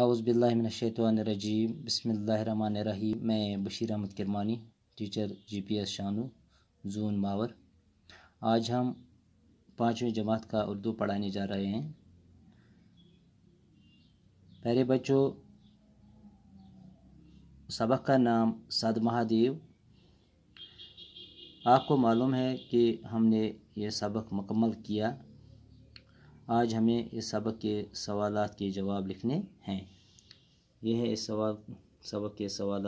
आउज़बिल्लिमिनशैतरजीम बसमी मैं Bashir Ahmad Kirmani teacher G P S शानू जून मावर आज हम पाँचवीं जमात का उर्दू पढ़ाने जा रहे हैं पहले बच्चों सबक का नाम सद महादेव आपको मालूम है कि हमने ये सबक मुकम्मल किया आज हमें इस सबक के सवाल के जवाब लिखने हैं यह है इस सवाल सबक के सवाल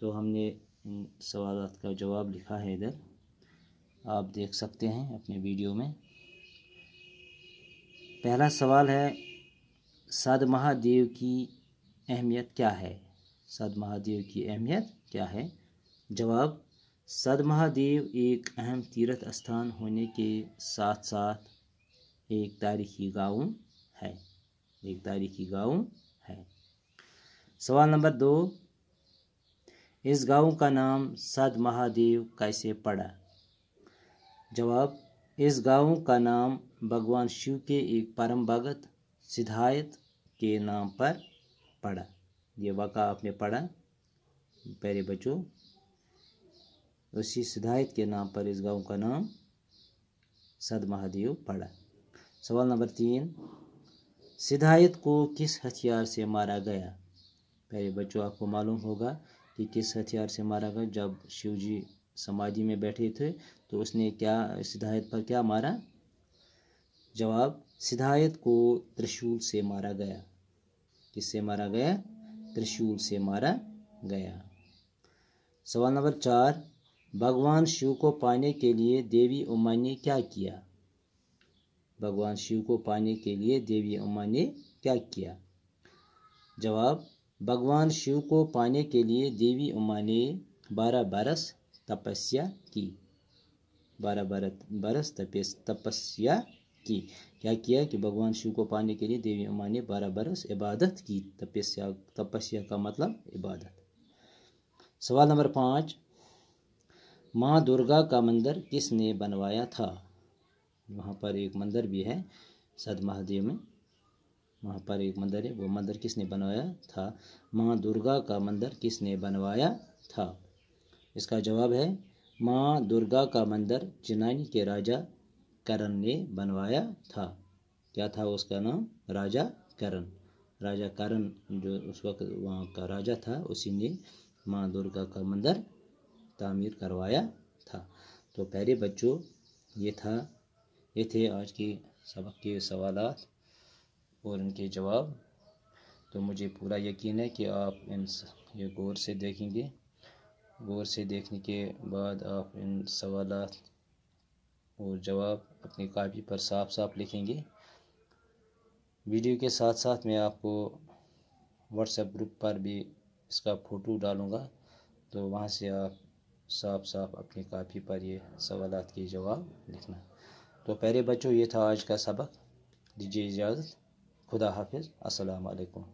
तो हमने इन सवाल का जवाब लिखा है इधर आप देख सकते हैं अपने वीडियो में पहला सवाल है सद महादेव की अहमियत क्या है सद महादेव की अहमियत क्या है जवाब सद महादेव एक अहम तीर्थ स्थान होने के साथ साथ एक तारीखी गाँव है एक तारीखी गाँव है सवाल नंबर दो इस गाँव का नाम सद महादेव कैसे पड़ा जवाब इस गाँव का नाम भगवान शिव के एक परम भगत सिद्धायत के नाम पर पड़ा ये वाक़ा आपने पढ़ा पहले बच्चों उसी सिद्धायत के नाम पर इस गाँव का नाम सद महादेव पड़ा सवाल नंबर तीन सिदायत को किस हथियार से मारा गया पहले बच्चों आपको मालूम होगा कि किस हथियार से मारा गया जब शिवजी समाधि में बैठे थे तो उसने क्या सिदायत पर क्या मारा जवाब सिदायत को त्रिशूल से मारा गया किससे मारा गया त्रिशूल से मारा गया सवाल नंबर चार भगवान शिव को पाने के लिए देवी उमा ने क्या किया भगवान शिव को पाने के लिए देवी उमा ने क्या किया जवाब भगवान शिव को पाने के लिए देवी उमा ने बारह बरस तपस्या की बारह बरत बरस तपस तपस्या की क्या किया कि भगवान शिव को पाने के लिए देवी उमा ने बारह बरस इबादत की तपस्या तपस्या का मतलब इबादत सवाल नंबर पाँच माँ दुर्गा का मंदिर किसने बनवाया था वहाँ पर एक मंदिर भी है सद महादेव में वहाँ पर एक मंदिर है वो मंदिर किसने बनवाया था माँ दुर्गा का मंदिर किसने बनवाया था इसका जवाब है माँ दुर्गा का मंदिर चिनानी के राजा करण ने बनवाया था क्या था उसका नाम राजा करण राजा करण जो उस वक्त वहाँ का राजा था उसी ने माँ दुर्गा का मंदिर तामीर करवाया था तो पहले बच्चों ये था ये थे आज के सबक के सवाल और इनके जवाब तो मुझे पूरा यकीन है कि आप इन ये गौर से देखेंगे गौर से देखने के बाद आप इन सवाल और जवाब अपनी कापी पर साफ साफ लिखेंगे वीडियो के साथ साथ मैं आपको व्हाट्सएप ग्रुप पर भी इसका फ़ोटो डालूँगा तो वहाँ से आप साफ साफ अपनी कापी पर ये सवाल के जवाब लिखना तो प्यारे बच्चों ये था आज का सबक दीजिए इजाज़त खुदा हाफिज़ अस्सलाम वालेकुम